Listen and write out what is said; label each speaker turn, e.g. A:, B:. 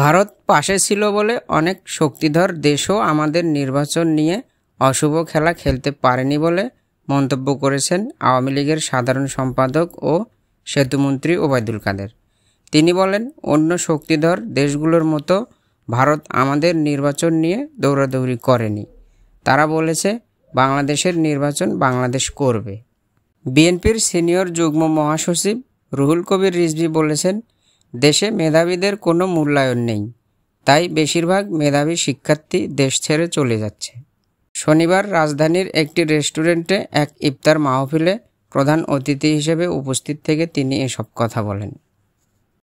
A: ভারত পাশে ছিল বলে অনেক শক্তিধর দেশও আমাদের নির্বাচন নিয়ে অশুভ খেলা খেলতে পারেনি বলে মন্তব্য করেছেন আওয়ামী লীগের সাধারণ সম্পাদক ও সেতুমন্ত্রী ওবায়দুল কাদের তিনি বলেন অন্য শক্তিধর দেশগুলোর মতো ভারত আমাদের নির্বাচন নিয়ে দৌড়াদৌড়ি করেনি তারা বলেছে বাংলাদেশের নির্বাচন বাংলাদেশ করবে বিএনপির সিনিয়র যুগ্ম মহাসচিব রুহুল কবির রিজভি বলেছেন দেশে মেধাবীদের কোনো মূল্যায়ন নেই তাই বেশিরভাগ মেধাবী শিক্ষার্থী দেশ ছেড়ে চলে যাচ্ছে শনিবার রাজধানীর একটি রেস্টুরেন্টে এক ইফতার মাহফিলে প্রধান অতিথি হিসেবে উপস্থিত থেকে তিনি এসব কথা বলেন